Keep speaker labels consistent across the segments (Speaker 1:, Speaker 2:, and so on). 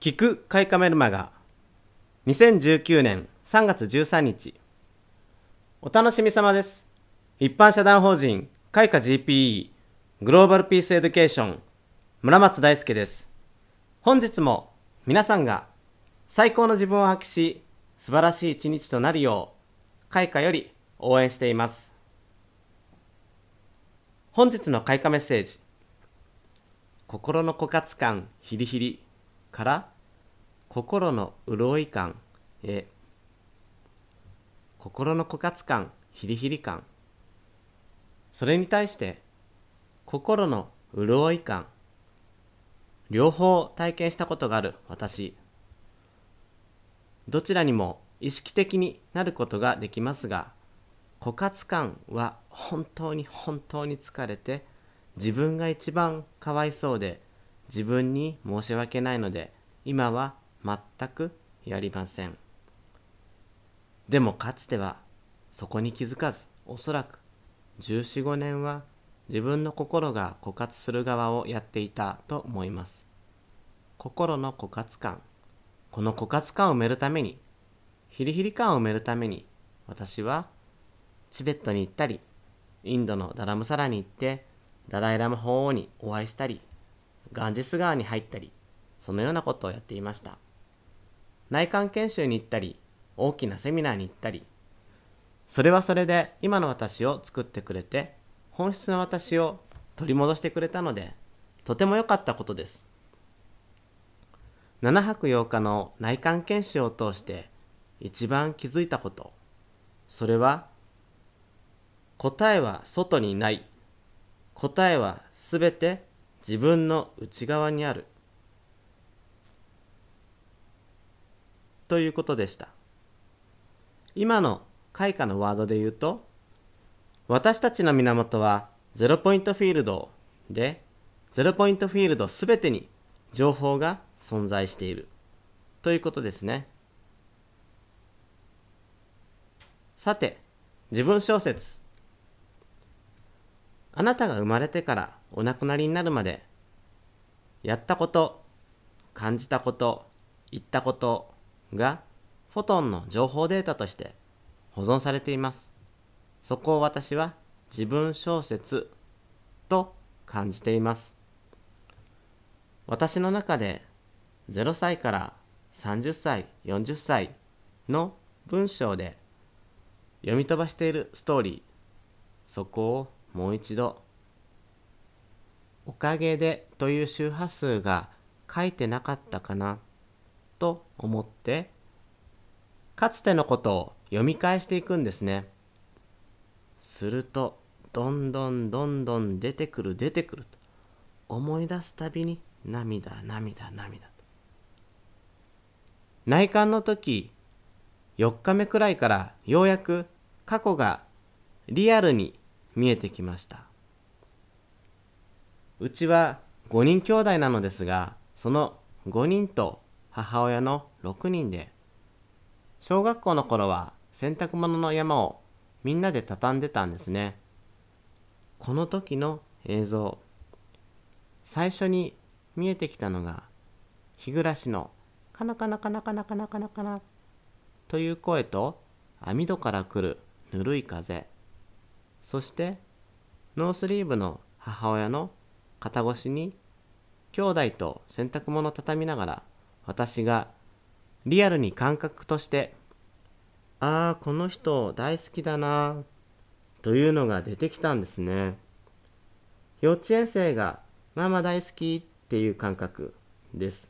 Speaker 1: 聞くカいカメルマガ2019年3月13日お楽しみ様です。一般社団法人開花 GPE グローバルピースエデュケーション村松大輔です。本日も皆さんが最高の自分を発揮し素晴らしい一日となるよう開花より応援しています。本日の開花メッセージ心の枯渇感ヒリヒリから心の潤い感へ心の枯渇感ヒリヒリ感それに対して心の潤い感両方体験したことがある私どちらにも意識的になることができますが枯渇感は本当に本当に疲れて自分が一番かわいそうで自分に申し訳ないので、今は全くやりません。でもかつては、そこに気づかず、おそらく、14、5年は自分の心が枯渇する側をやっていたと思います。心の枯渇感。この枯渇感を埋めるために、ヒリヒリ感を埋めるために、私はチベットに行ったり、インドのダラムサラに行って、ダライラム法王にお会いしたり、ガンジス川に入ったり、そのようなことをやっていました。内観研修に行ったり、大きなセミナーに行ったり、それはそれで今の私を作ってくれて、本質の私を取り戻してくれたので、とても良かったことです。7泊8日の内観研修を通して一番気づいたこと、それは、答えは外にない。答えはすべて自分の内側にあるということでした今の開花のワードで言うと私たちの源はゼロポイントフィールドでゼロポイントフィールドすべてに情報が存在しているということですねさて自分小説あなたが生まれてからお亡くなりになるまでやったこと、感じたこと、言ったことがフォトンの情報データとして保存されています。そこを私は自分小説と感じています。私の中で0歳から30歳、40歳の文章で読み飛ばしているストーリー、そこをもう一度おかげでという周波数が書いてなかったかなと思ってかつてのことを読み返していくんですねするとどんどんどんどん出てくる出てくると思い出すたびに涙涙涙と内観の時4日目くらいからようやく過去がリアルに見えてきましたうちは5人兄弟なのですが、その5人と母親の6人で、小学校の頃は洗濯物の山をみんなで畳んでたんですね。この時の映像、最初に見えてきたのが、日暮のカナカナカナカナカナカナカナという声と網戸から来るぬるい風そしてノースリーブの母親の肩越しに、兄弟と洗濯物を畳みながら、私がリアルに感覚として、ああ、この人大好きだな、というのが出てきたんですね。幼稚園生がママ大好きっていう感覚です。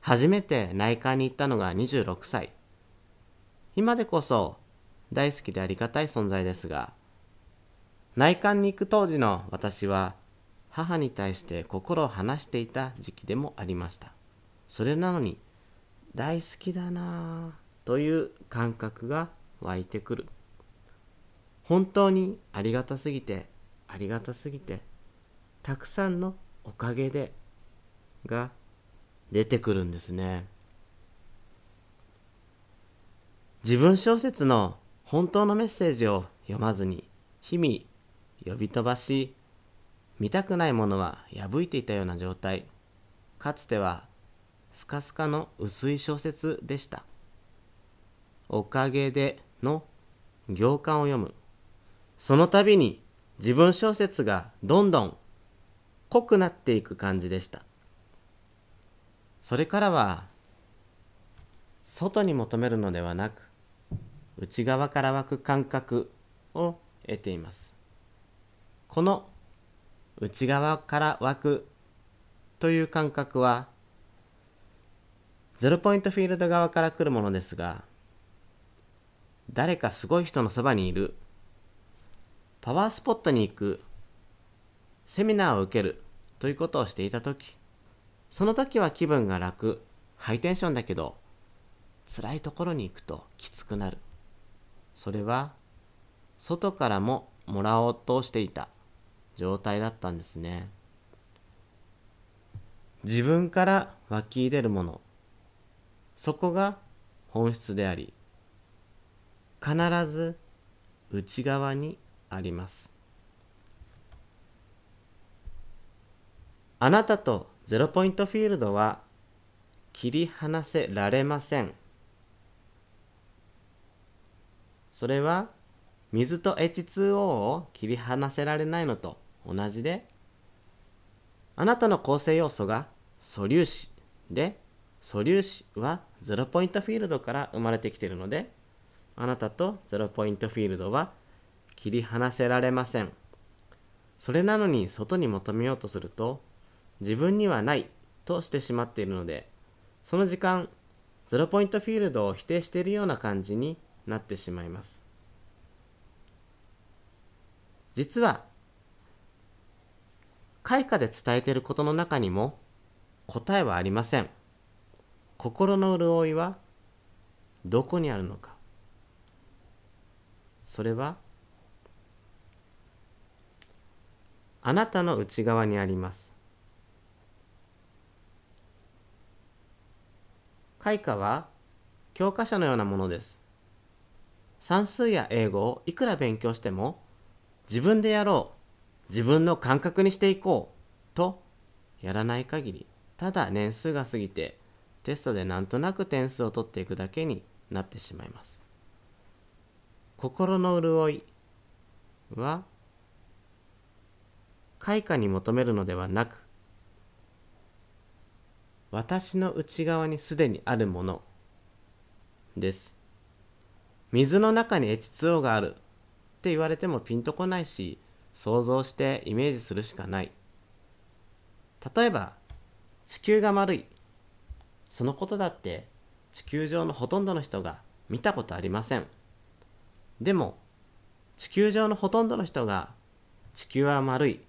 Speaker 1: 初めて内観に行ったのが26歳。今でこそ大好きでありがたい存在ですが、内観に行く当時の私は母に対して心を離していた時期でもありましたそれなのに大好きだなぁという感覚が湧いてくる本当にありがたすぎてありがたすぎてたくさんのおかげでが出てくるんですね自分小説の本当のメッセージを読まずに日々呼び飛ばし見たくないものは破いていたような状態かつてはスカスカの薄い小説でした「おかげで」の行間を読むその度に自分小説がどんどん濃くなっていく感じでしたそれからは外に求めるのではなく内側から湧く感覚を得ていますこの内側から湧くという感覚はゼロポイントフィールド側から来るものですが誰かすごい人のそばにいるパワースポットに行くセミナーを受けるということをしていた時その時は気分が楽ハイテンションだけど辛いところに行くときつくなるそれは外からももらおうとしていた状態だったんですね自分から湧き出るものそこが本質であり必ず内側にありますあなたとゼロポイントフィールドは切り離せられませんそれは水と H2O を切り離せられないのと同じであなたの構成要素が素粒子で素粒子はゼロポイントフィールドから生まれてきているのであなたとゼロポイントフィールドは切り離せられませんそれなのに外に求めようとすると自分にはないとしてしまっているのでその時間ゼロポイントフィールドを否定しているような感じになってしまいます実は開花で伝えていることの中にも答えはありません心の潤いはどこにあるのかそれはあなたの内側にあります開花は教科書のようなものです算数や英語をいくら勉強しても自分でやろう自分の感覚にしていこうとやらない限りただ年数が過ぎてテストでなんとなく点数を取っていくだけになってしまいます心の潤いは開花に求めるのではなく私の内側にすでにあるものです水の中に H2O があるって言われてもピンとこないし想像してイメージするしかない例えば地球が丸いそのことだって地球上のほとんどの人が見たことありませんでも地球上のほとんどの人が地球は丸い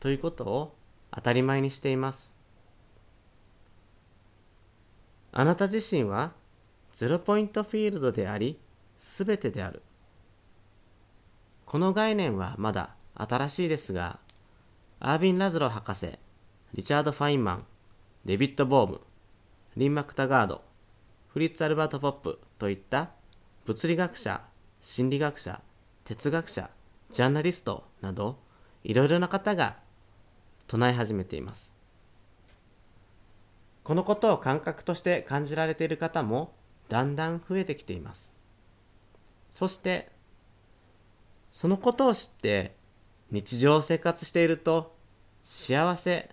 Speaker 1: ということを当たり前にしていますあなた自身はゼロポイントフィールドであり全てであるこの概念はまだ新しいですが、アービン・ラズロ博士、リチャード・ファインマン、デビッド・ボーム、リン・マクタガード、フリッツ・アルバート・ポップといった物理学者、心理学者、哲学者、ジャーナリストなどいろいろな方が唱え始めています。このことを感覚として感じられている方もだんだん増えてきています。そして、そのことを知って日常生活していると幸せ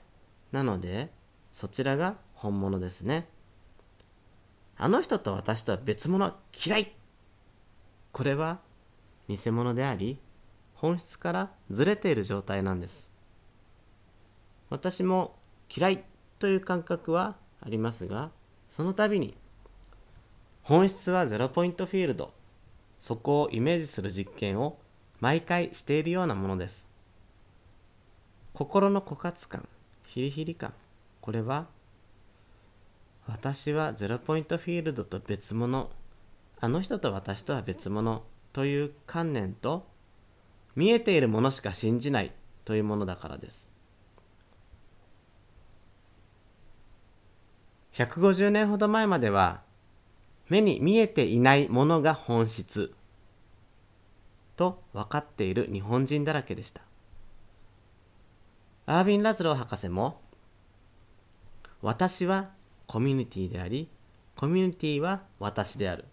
Speaker 1: なのでそちらが本物ですねあの人と私とは別物嫌いこれは偽物であり本質からずれている状態なんです私も嫌いという感覚はありますがその度に本質はゼロポイントフィールドそこをイメージする実験を毎回しているようなものです。心の枯渇感、ヒリヒリ感、これは、私はゼロポイントフィールドと別物、あの人と私とは別物という観念と、見えているものしか信じないというものだからです。150年ほど前までは、目に見えていないものが本質と分かっている日本人だらけでした。アーヴィン・ラズロー博士も、私はコミュニティであり、コミュニティは私である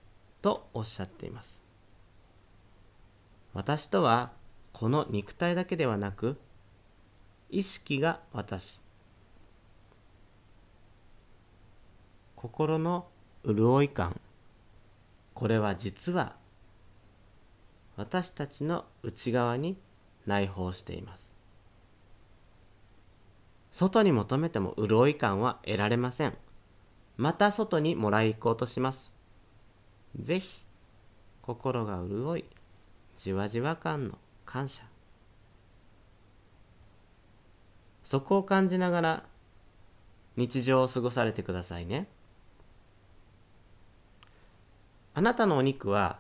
Speaker 1: とおっしゃっています。私とはこの肉体だけではなく、意識が私、心の潤い感、これは実は私たちの内側に内包しています外に求めても潤い感は得られませんまた外にもらい行こうとします是非心が潤いじわじわ感の感謝そこを感じながら日常を過ごされてくださいねあなたのお肉は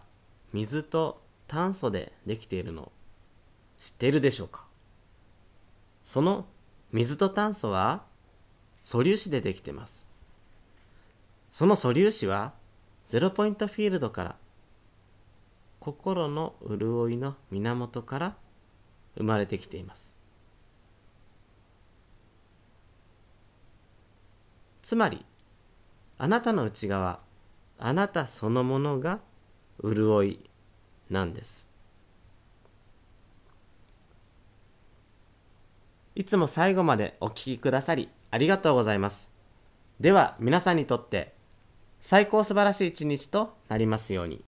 Speaker 1: 水と炭素でできているの知っているでしょうかその水と炭素は素粒子でできています。その素粒子はゼロポイントフィールドから心の潤いの源から生まれてきています。つまりあなたの内側あなたそのものが潤いなんですいつも最後までお聴きくださりありがとうございますでは皆さんにとって最高素晴らしい一日となりますように。